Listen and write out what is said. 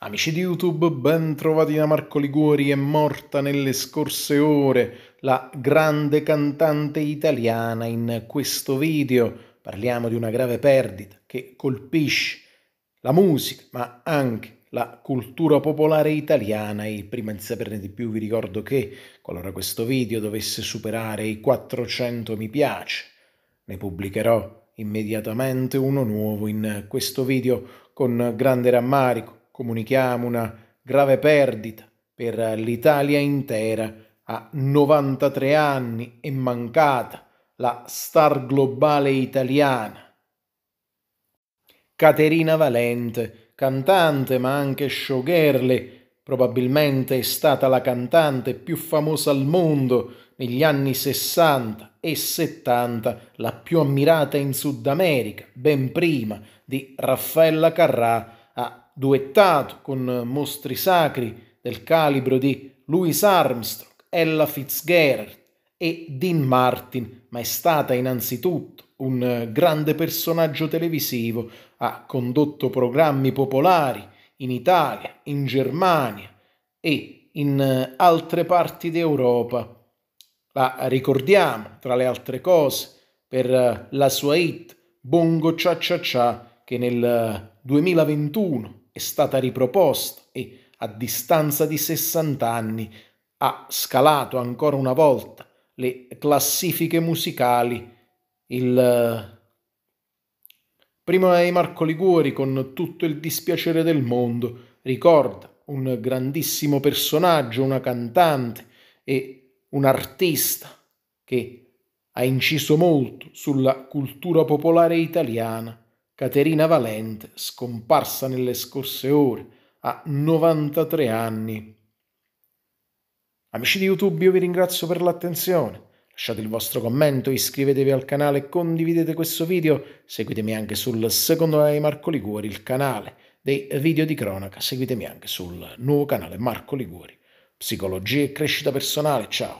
Amici di YouTube, ben trovati da Marco Liguori. È morta nelle scorse ore la grande cantante italiana. In questo video parliamo di una grave perdita che colpisce la musica, ma anche la cultura popolare italiana e prima di saperne di più vi ricordo che qualora questo video dovesse superare i 400 mi piace, ne pubblicherò immediatamente uno nuovo in questo video con grande rammarico comunichiamo una grave perdita per l'Italia intera. A 93 anni è mancata la star globale italiana. Caterina Valente, cantante ma anche showgirl, probabilmente è stata la cantante più famosa al mondo negli anni 60 e 70, la più ammirata in Sud America, ben prima di Raffaella Carrà a duettato con mostri sacri del calibro di Louis Armstrong, Ella Fitzgerald e Dean Martin, ma è stata innanzitutto un grande personaggio televisivo, ha condotto programmi popolari in Italia, in Germania e in eh, altre parti d'Europa. La ricordiamo, tra le altre cose, per eh, la sua hit Bongo Cia Cia Cia che nel 2021 eh, è stata riproposta e, a distanza di 60 anni, ha scalato ancora una volta le classifiche musicali. Il primo è Marco Liguori con tutto il dispiacere del mondo, ricorda un grandissimo personaggio, una cantante e un artista che ha inciso molto sulla cultura popolare italiana Caterina Valente, scomparsa nelle scorse ore, a 93 anni. Amici di YouTube, io vi ringrazio per l'attenzione. Lasciate il vostro commento, iscrivetevi al canale, condividete questo video, seguitemi anche sul secondo canale Marco Liguori, il canale dei video di cronaca, seguitemi anche sul nuovo canale Marco Liguori. Psicologia e crescita personale, ciao!